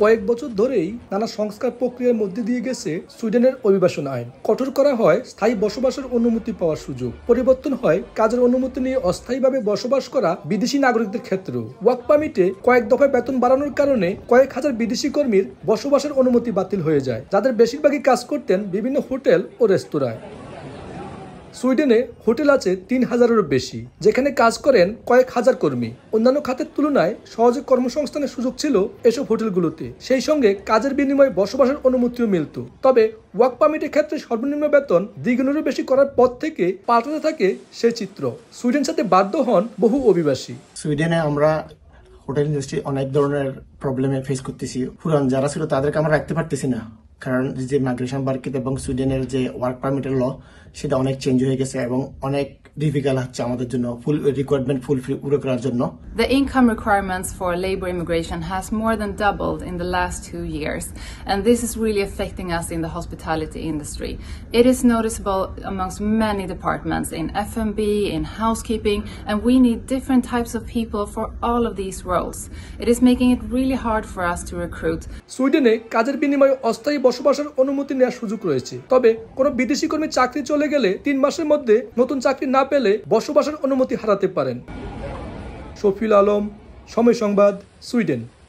কয়েক বছর ধরেই নানা সংস্কার প্রক্রিয়ার মধ্যে দিয়ে গেছে সুইডেনের অভিবাসন আইন কঠোর করা হয় স্থায়ী বসবাসের অনুমতি পাওয়ার সুযোগ পরিবর্তন হয় কাজের অনুমতি নিয়ে অস্থায়ীভাবে বসবাস করা বিদেশি নাগরিকদের ক্ষেত্রেও ওয়ার্ক পারমিটে কয়েক দফায় বেতন বাড়ানোর কারণে কয়েক হাজার বিদেশি কর্মীর বসবাসের অনুমতি বাতিল হয়ে যায় যাদের বেশিরভাগই কাজ করতেন বিভিন্ন হোটেল ও রেস্তোরাঁয় সুইডেনে হোটেল আছে তিন হাজারেরও বেশি যেখানে কাজ করেন কয়েক হাজার কর্মী অন্যান্য খাতের তুলনায় সহজে কর্মসংস্থানের সুযোগ ছিল এসব হোটেলগুলোতে সেই সঙ্গে কাজের বিনিময়ে বসবাসের অনুমতিও মিলত তবে ওয়ার্ক পারমিটের ক্ষেত্রে সর্বনিম্ন বেতন দ্বিগুণেরও বেশি করার পর থেকে পাল্টাতে থাকে সে চিত্র সুইডেন সাথে বাধ্য হন বহু অভিবাসী সুইডেনে আমরা হোটেল ইন্ডাস্ট্রি অনেক ধরনের প্রবলেমে ফেস করতেছি পুরান যারা ছিল তাদেরকে আমরা রাখতে পারতেছি না The income requirements for labor immigration has more than doubled in the last two years and this is really affecting us in the hospitality industry. It is noticeable amongst many departments in FMB, in housekeeping and we need different types of people for all of these roles. It is making it really hard for us to recruit. সুইডেনে কাজের বিনিময়ে অস্থায়ী বসবাসের অনুমতি নেওয়ার সুযোগ রয়েছে তবে কোনো বিদেশি কর্মী চাকরি চলে গেলে তিন মাসের মধ্যে নতুন চাকরি না পেলে বসবাসের অনুমতি হারাতে পারেন শফিল আলম সময় সংবাদ সুইডেন